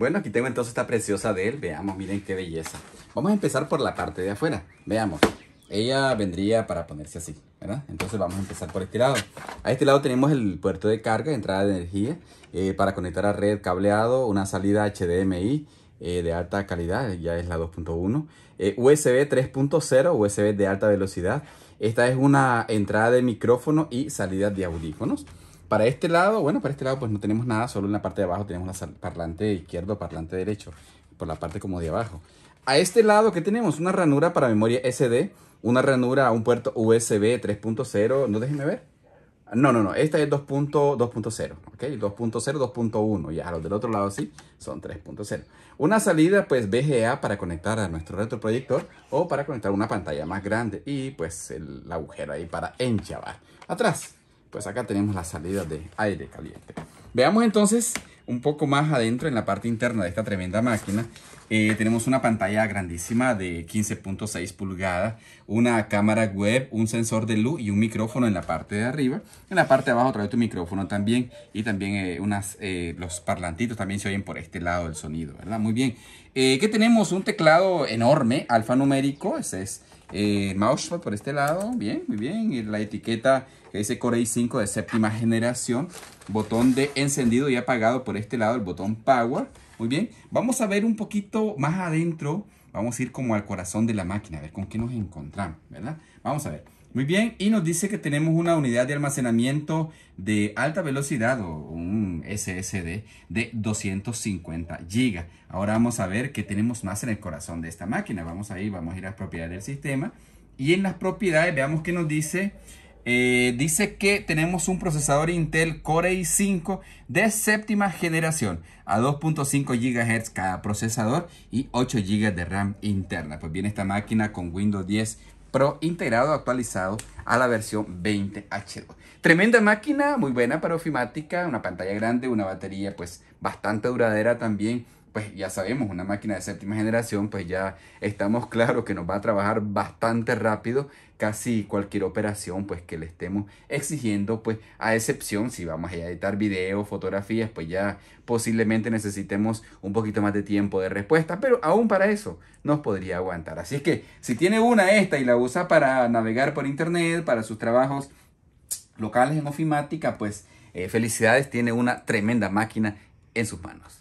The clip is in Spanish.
Bueno, aquí tengo entonces esta preciosa de él. Veamos, miren qué belleza. Vamos a empezar por la parte de afuera. Veamos. Ella vendría para ponerse así, ¿verdad? Entonces vamos a empezar por este lado. A este lado tenemos el puerto de carga, entrada de energía, eh, para conectar a red cableado, una salida HDMI eh, de alta calidad, ya es la 2.1. USB 3.0, USB de alta velocidad. Esta es una entrada de micrófono y salida de audífonos. Para este lado, bueno, para este lado pues no tenemos nada, solo en la parte de abajo tenemos la parlante izquierdo, parlante derecho, por la parte como de abajo. A este lado, ¿qué tenemos? Una ranura para memoria SD, una ranura a un puerto USB 3.0, no déjenme ver. No, no, no, esta es 2.0, ¿ok? 2.0, 2.1, y a los del otro lado sí, son 3.0. Una salida, pues, VGA para conectar a nuestro retroproyector o para conectar una pantalla más grande y, pues, el agujero ahí para enchavar. Atrás, pues acá tenemos la salida de aire caliente. Veamos entonces un poco más adentro en la parte interna de esta tremenda máquina. Eh, tenemos una pantalla grandísima de 15.6 pulgadas, una cámara web, un sensor de luz y un micrófono en la parte de arriba. En la parte de abajo trae vez tu micrófono también y también eh, unas, eh, los parlantitos también se oyen por este lado del sonido, ¿verdad? Muy bien. ¿qué tenemos? Un teclado enorme, alfanumérico, ese es eh, mousepad por este lado, bien, muy bien. la etiqueta que dice Core i5 de séptima generación. Botón de encendido y apagado por este lado, el botón Power. Muy bien, vamos a ver un poquito más adentro. Vamos a ir como al corazón de la máquina, a ver con qué nos encontramos, ¿verdad? Vamos a ver. Muy bien, y nos dice que tenemos una unidad de almacenamiento de alta velocidad o un SSD de 250 GB. Ahora vamos a ver qué tenemos más en el corazón de esta máquina. Vamos ahí, vamos a ir a las propiedades del sistema. Y en las propiedades veamos qué nos dice. Eh, dice que tenemos un procesador Intel Core i5 de séptima generación a 2.5 GHz cada procesador y 8 GB de RAM interna. Pues bien, esta máquina con Windows 10 Pro integrado actualizado a la versión 20 H2. Tremenda máquina, muy buena para ofimática, una pantalla grande, una batería pues bastante duradera también. Pues ya sabemos, una máquina de séptima generación, pues ya estamos claros que nos va a trabajar bastante rápido casi cualquier operación pues que le estemos exigiendo pues a excepción si vamos a editar videos, fotografías pues ya posiblemente necesitemos un poquito más de tiempo de respuesta pero aún para eso nos podría aguantar así que si tiene una esta y la usa para navegar por internet para sus trabajos locales en ofimática, pues eh, felicidades, tiene una tremenda máquina en sus manos.